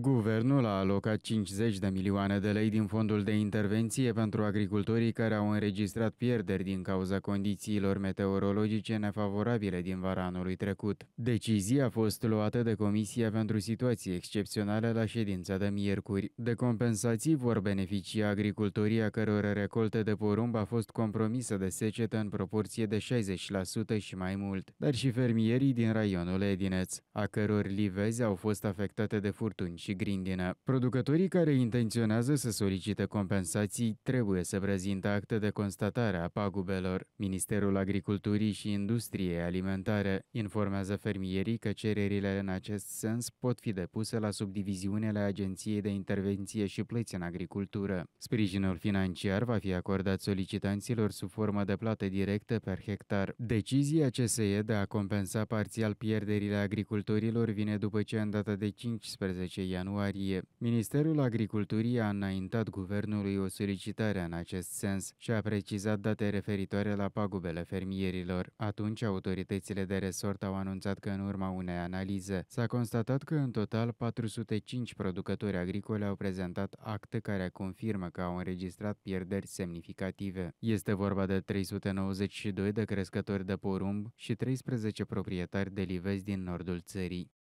Guvernul a alocat 50 de milioane de lei din fondul de intervenție pentru agricultorii care au înregistrat pierderi din cauza condițiilor meteorologice nefavorabile din vara anului trecut. Decizia a fost luată de Comisia pentru Situații Excepționale la ședința de miercuri. De compensații vor beneficia agricultorii a căror recolte de porumb a fost compromisă de secetă în proporție de 60% și mai mult, dar și fermierii din raionul Edineț, a căror livezi au fost afectate de furtuni și grindină. Producătorii care intenționează să solicite compensații trebuie să prezinte acte de constatare a pagubelor. Ministerul Agriculturii și Industriei Alimentare informează fermierii că cererile în acest sens pot fi depuse la subdiviziunile Agenției de Intervenție și Plăți în Agricultură. Sprijinul financiar va fi acordat solicitanților sub formă de plată directă per hectar. Decizia CSE de a compensa parțial pierderile agricultorilor vine după ce în data de 15 ianuarie. Ministerul Agriculturii a înaintat guvernului o solicitare în acest sens și a precizat date referitoare la pagubele fermierilor. Atunci, autoritățile de resort au anunțat că în urma unei analize s-a constatat că în total 405 producători agricole au prezentat acte care confirmă că au înregistrat pierderi semnificative. Este vorba de 392 de crescători de porumb și 13 proprietari de livezi din nordul țării.